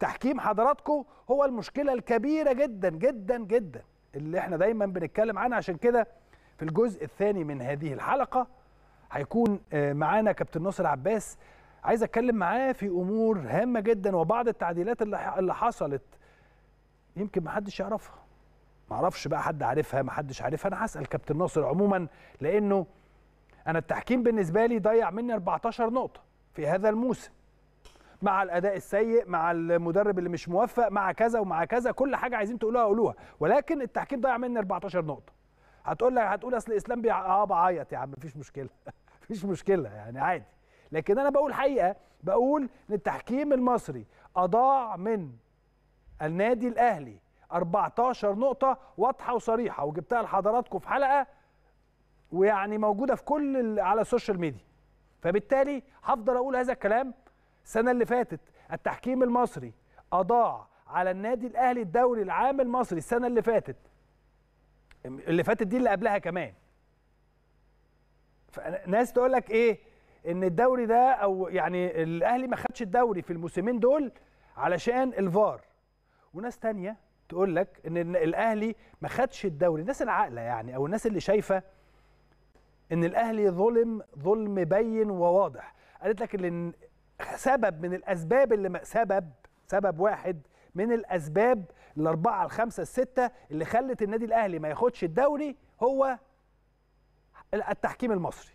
تحكيم حضراتكم هو المشكله الكبيره جدا جدا جدا اللي احنا دايما بنتكلم عنها عشان كده في الجزء الثاني من هذه الحلقه هيكون آه، معانا كابتن ناصر عباس عايز اتكلم معاه في امور هامه جدا وبعض التعديلات اللي حصلت يمكن ما حدش يعرفها ما اعرفش بقى حد عارفها ما حدش عارفها انا هسال كابتن ناصر عموما لانه انا التحكيم بالنسبه لي ضيع مني 14 نقطه في هذا الموسم مع الاداء السيء مع المدرب اللي مش موفق مع كذا ومع كذا كل حاجه عايزين تقولوها قولوها ولكن التحكيم ضيع مني 14 نقطه هتقول لك هتقول اصل اسلام بيع اه بعيط يا عم مفيش مشكله مفيش مشكله يعني عادي لكن انا بقول حقيقه بقول ان التحكيم المصري اضاع من النادي الاهلي 14 نقطه واضحه وصريحه وجبتها لحضراتكم في حلقه ويعني موجوده في كل على السوشيال ميديا فبالتالي هفضل اقول هذا الكلام السنه اللي فاتت التحكيم المصري اضاع على النادي الاهلي الدوري العام المصري السنه اللي فاتت اللي فاتت دي اللي قبلها كمان فناس تقول لك ايه ان الدوري ده او يعني الاهلي ما خدش الدوري في الموسمين دول علشان الفار وناس تانية تقول لك ان الاهلي ما خدش الدوري الناس العاقله يعني او الناس اللي شايفه ان الاهلي ظلم ظلم بين وواضح قالت لك ان سبب من الاسباب اللي سبب سبب واحد من الاسباب الاربعه الخمسه السته اللي خلت النادي الاهلي ما ياخدش الدوري هو التحكيم المصري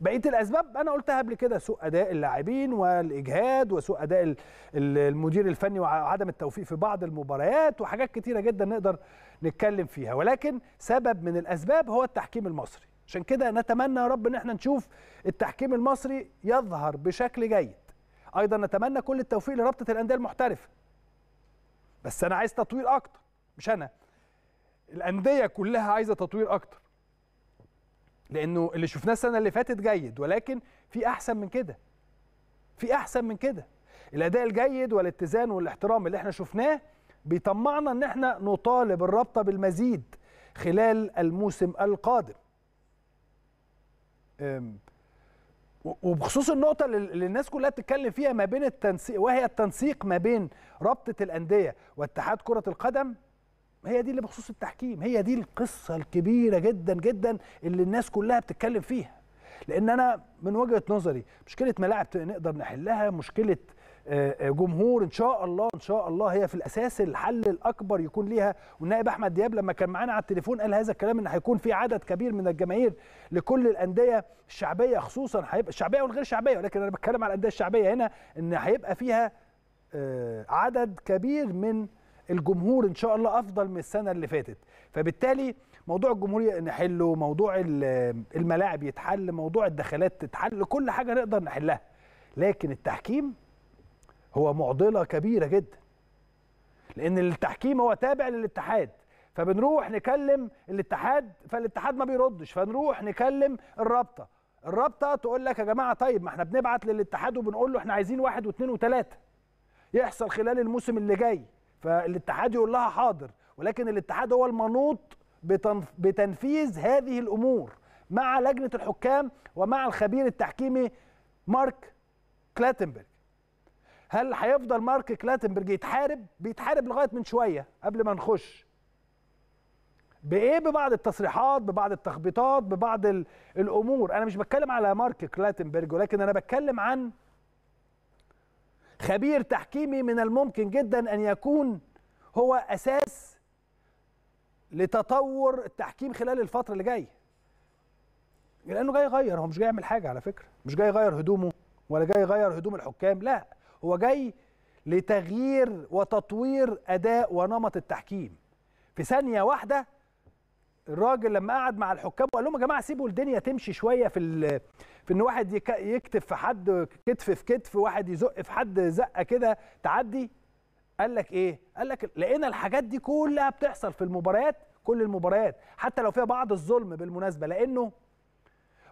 بقيه الاسباب انا قلتها قبل كده سوء اداء اللاعبين والاجهاد وسوء اداء المدير الفني وعدم التوفيق في بعض المباريات وحاجات كتيره جدا نقدر نتكلم فيها ولكن سبب من الاسباب هو التحكيم المصري عشان كده نتمنى يا رب ان احنا نشوف التحكيم المصري يظهر بشكل جيد ايضا نتمنى كل التوفيق لرابطه الانديه المحترفه بس انا عايز تطوير اكتر مش انا الانديه كلها عايزه تطوير اكتر لانه اللي شفناه السنه اللي فاتت جيد ولكن في احسن من كده في احسن من كده الاداء الجيد والاتزان والاحترام اللي احنا شفناه بيطمعنا ان احنا نطالب الرابطه بالمزيد خلال الموسم القادم وبخصوص النقطة اللي الناس كلها بتتكلم فيها ما بين التنسيق وهي التنسيق ما بين رابطة الأندية واتحاد كرة القدم هي دي اللي بخصوص التحكيم هي دي القصة الكبيرة جدا جدا اللي الناس كلها بتتكلم فيها لأن أنا من وجهة نظري مشكلة ملاعب نقدر نحلها مشكلة آه، آه، جمهور ان شاء الله ان شاء الله هي في الاساس الحل الاكبر يكون ليها والنائب احمد دياب لما كان معانا على التليفون قال هذا الكلام ان هيكون في عدد كبير من الجماهير لكل الانديه الشعبيه خصوصا هيبقى الشعبيه والغير شعبيه ولكن انا بتكلم على الانديه الشعبيه هنا ان هيبقى فيها آه، عدد كبير من الجمهور ان شاء الله افضل من السنه اللي فاتت فبالتالي موضوع الجمهوريه نحله موضوع الملاعب يتحل موضوع الدخلات تتحل كل حاجه نقدر نحلها لكن التحكيم هو معضله كبيره جدا لان التحكيم هو تابع للاتحاد فبنروح نكلم الاتحاد فالاتحاد ما بيردش فنروح نكلم الرابطه الرابطه تقول لك يا جماعه طيب ما احنا بنبعت للاتحاد وبنقول له احنا عايزين واحد واثنين وثلاثه يحصل خلال الموسم اللي جاي فالاتحاد يقول لها حاضر ولكن الاتحاد هو المنوط بتنفيذ هذه الامور مع لجنه الحكام ومع الخبير التحكيمي مارك كلاتنبرج هل هيفضل مارك كلاتنبرج يتحارب بيتحارب لغايه من شويه قبل ما نخش بايه ببعض التصريحات ببعض التخبيطات ببعض الامور انا مش بتكلم على مارك كلاتنبرج ولكن انا بتكلم عن خبير تحكيمي من الممكن جدا ان يكون هو اساس لتطور التحكيم خلال الفتره اللي جايه لانه جاي يغير هو مش جاي يعمل حاجه على فكره مش جاي يغير هدومه ولا جاي يغير هدوم الحكام لا هو جاي لتغيير وتطوير اداء ونمط التحكيم في ثانيه واحده الراجل لما قعد مع الحكام وقال لهم يا جماعه سيبوا الدنيا تمشي شويه في في ان واحد يكتب في حد كتف في كتف واحد يزق في حد زقه كده تعدي قال لك ايه قال لك لقينا الحاجات دي كلها بتحصل في المباريات كل المباريات حتى لو فيها بعض الظلم بالمناسبه لانه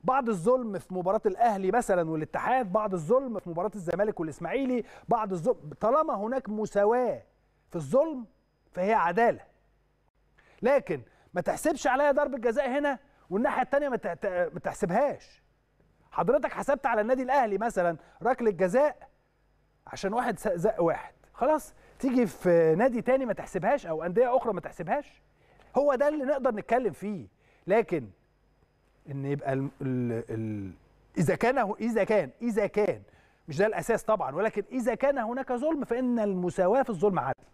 بعض الظلم في مباراه الاهلي مثلا والاتحاد بعض الظلم في مباراه الزمالك والاسماعيلي بعض الظلم طالما هناك مساواه في الظلم فهي عداله لكن ما تحسبش عليا ضربه جزاء هنا والناحيه الثانيه ما تحسبهاش حضرتك حسبت على النادي الاهلي مثلا ركله جزاء عشان واحد زق واحد خلاص تيجي في نادي تاني ما تحسبهاش او انديه اخرى ما تحسبهاش هو ده اللي نقدر نتكلم فيه لكن ان يبقى الـ الـ الـ اذا كان اذا كان اذا كان مش ده الاساس طبعا ولكن اذا كان هناك ظلم فان المساواه في الظلم عدل